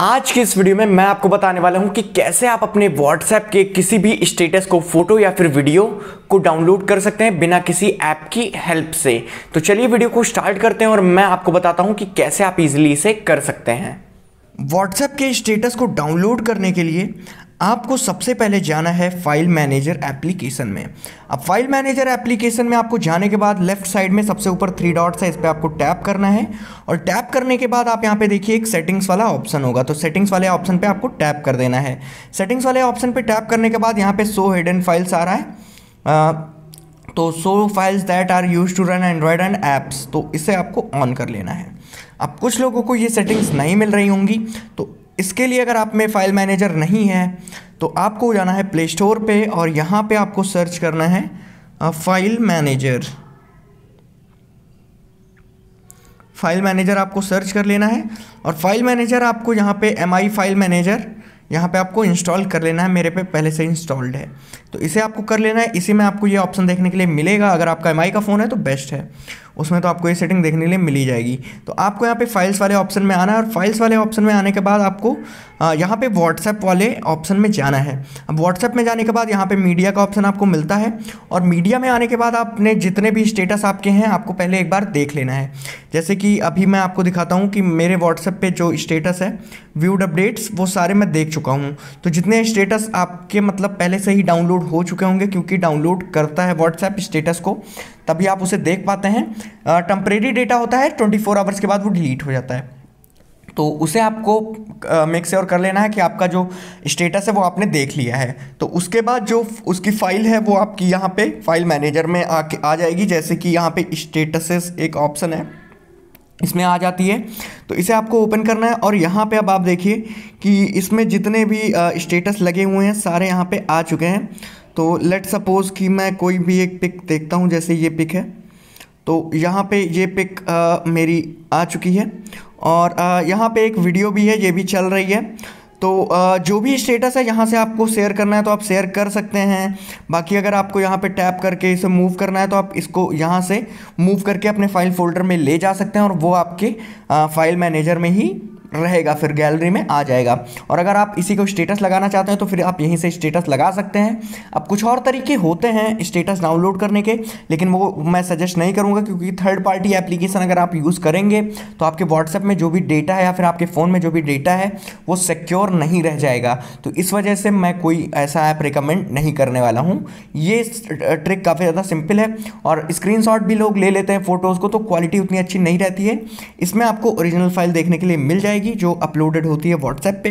आज के इस वीडियो में मैं आपको बताने वाला हूं कि कैसे आप अपने व्हाट्सएप के किसी भी स्टेटस को फोटो या फिर वीडियो को डाउनलोड कर सकते हैं बिना किसी ऐप की हेल्प से तो चलिए वीडियो को स्टार्ट करते हैं और मैं आपको बताता हूं कि कैसे आप इजीली इसे कर सकते हैं व्हाट्सएप के स्टेटस को डाउनलोड करने के लिए आपको सबसे पहले जाना है फाइल मैनेजर एप्लीकेशन में अब फाइल मैनेजर एप्लीकेशन में आपको जाने के बाद लेफ्ट साइड में सबसे ऊपर थ्री डॉट्स है इस पर आपको टैप करना है और टैप करने के बाद आप यहाँ पे देखिए एक सेटिंग्स वाला ऑप्शन होगा तो सेटिंग्स वाले ऑप्शन पे आपको टैप कर देना है सेटिंग्स वाले ऑप्शन पर टैप करने के बाद यहाँ पे सो हिडन फाइल्स आ रहा है आ, तो so files that are use to run Android and apps तो इसे आपको ऑन कर लेना है अब कुछ लोगों को ये सेटिंग्स नहीं मिल रही होंगी तो इसके लिए अगर आप में फ़ाइल मैनेजर नहीं है तो आपको जाना है प्ले स्टोर पर और यहाँ पर आपको सर्च करना है फ़ाइल मैनेजर फाइल मैनेजर आपको सर्च कर लेना है और फाइल मैनेजर आपको यहाँ पे एम आई फाइल मैनेजर यहाँ पे आपको इंस्टॉल कर लेना है मेरे पे पहले से इंस्टॉल्ड है तो इसे आपको कर लेना है इसी में आपको ये ऑप्शन देखने के लिए मिलेगा अगर आपका एम का फ़ोन है तो बेस्ट है उसमें तो आपको ये सेटिंग देखने के लिए मिली जाएगी तो आपको यहाँ पे फाइल्स वाले ऑप्शन में आना है और फाइल्स वाले ऑप्शन में आने के बाद आपको यहाँ पे व्हाट्सएप वाले ऑप्शन में जाना है अब व्हाट्सएप में जाने के बाद यहाँ पे मीडिया का ऑप्शन आपको मिलता है और मीडिया में आने के बाद आपने जितने भी स्टेटस आपके हैं आपको पहले एक बार देख लेना है जैसे कि अभी मैं आपको दिखाता हूँ कि मेरे व्हाट्सएप पे जो स्टेटस है व्यूड अपडेट्स वो सारे मैं देख चुका हूँ तो जितने स्टेटस आपके मतलब पहले से ही डाउनलोड हो चुके होंगे क्योंकि डाउनलोड करता है व्हाट्सएप स्टेटस को तभी आप उसे देख पाते हैं टम्परेरी डेटा होता है ट्वेंटी फोर आवर्स के बाद वो डिलीट हो जाता है तो उसे आपको मेक uh, श्योर कर लेना है कि आपका जो स्टेटस है वो आपने देख लिया है तो उसके बाद जो उसकी फ़ाइल है वो आपकी यहाँ पे फाइल मैनेजर में आके आ जाएगी जैसे कि यहाँ पे स्टेटसेस एक ऑप्शन है इसमें आ जाती है तो इसे आपको ओपन करना है और यहाँ पे अब आप देखिए कि इसमें जितने भी स्टेटस लगे हुए हैं सारे यहाँ पे आ चुके हैं तो लेट सपोज़ कि मैं कोई भी एक पिक देखता हूँ जैसे ये पिक है तो यहाँ पे ये पिक आ, मेरी आ चुकी है और यहाँ पे एक वीडियो भी है ये भी चल रही है तो जो भी स्टेटस है यहाँ से आपको शेयर करना है तो आप शेयर कर सकते हैं बाकी अगर आपको यहाँ पे टैप करके इसे मूव करना है तो आप इसको यहाँ से मूव करके अपने फाइल फोल्डर में ले जा सकते हैं और वो आपके फाइल मैनेजर में ही रहेगा फिर गैलरी में आ जाएगा और अगर आप इसी को स्टेटस लगाना चाहते हैं तो फिर आप यहीं से स्टेटस लगा सकते हैं अब कुछ और तरीके होते हैं स्टेटस डाउनलोड करने के लेकिन वो मैं सजेस्ट नहीं करूँगा क्योंकि थर्ड पार्टी एप्लीकेशन अगर आप यूज़ करेंगे तो आपके व्हाट्सएप में जो भी डेटा है या फिर आपके फ़ोन में जो भी डेटा है वो सिक्योर नहीं रह जाएगा तो इस वजह से मैं कोई ऐसा ऐप रिकमेंड नहीं करने वाला हूँ ये ट्रिक काफ़ी ज़्यादा सिंपल है और स्क्रीन भी लोग ले लेते हैं फ़ोटोज़ को तो क्वालिटी उतनी अच्छी नहीं रहती है इसमें आपको ओरिजिनल फाइल देखने के लिए मिल जाएगी जाएगी जो अपलोडेड होती है व्हाट्सएप पे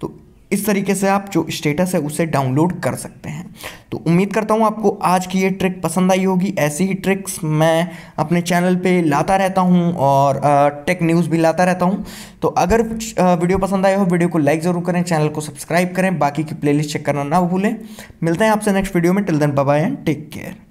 तो इस तरीके से आप जो स्टेटस है उसे डाउनलोड कर सकते हैं तो उम्मीद करता हूँ आपको आज की ये ट्रिक पसंद आई होगी ऐसी ही ट्रिक्स मैं अपने चैनल पे लाता रहता हूँ और टेक न्यूज़ भी लाता रहता हूँ तो अगर वीडियो पसंद आया हो वीडियो को लाइक ज़रूर करें चैनल को सब्सक्राइब करें बाकी की प्लेलिस्ट चेक करना ना भूलें मिलते हैं आपसे नेक्स्ट वीडियो में till then bye and take care